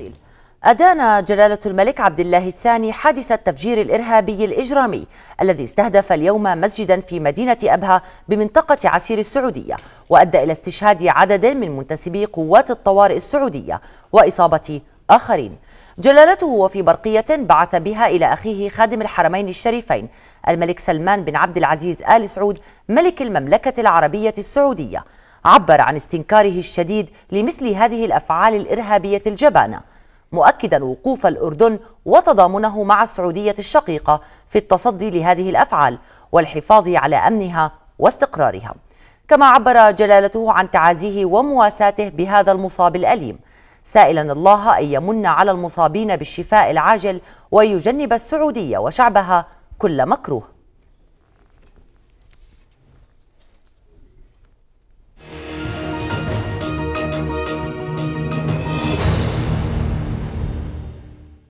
التفاصيل أدان جلالة الملك عبد الله الثاني حادث التفجير الإرهابي الإجرامي الذي استهدف اليوم مسجدا في مدينة أبها بمنطقة عسير السعودية وأدى إلى استشهاد عدد من منتسبي قوات الطوارئ السعودية وإصابة آخرين جلالته وفي برقية بعث بها إلى أخيه خادم الحرمين الشريفين الملك سلمان بن عبد العزيز آل سعود ملك المملكة العربية السعودية عبر عن استنكاره الشديد لمثل هذه الافعال الارهابيه الجبانه مؤكدا وقوف الاردن وتضامنه مع السعوديه الشقيقه في التصدي لهذه الافعال والحفاظ على امنها واستقرارها كما عبر جلالته عن تعازيه ومواساته بهذا المصاب الاليم سائلا الله ان يمن على المصابين بالشفاء العاجل ويجنب السعوديه وشعبها كل مكروه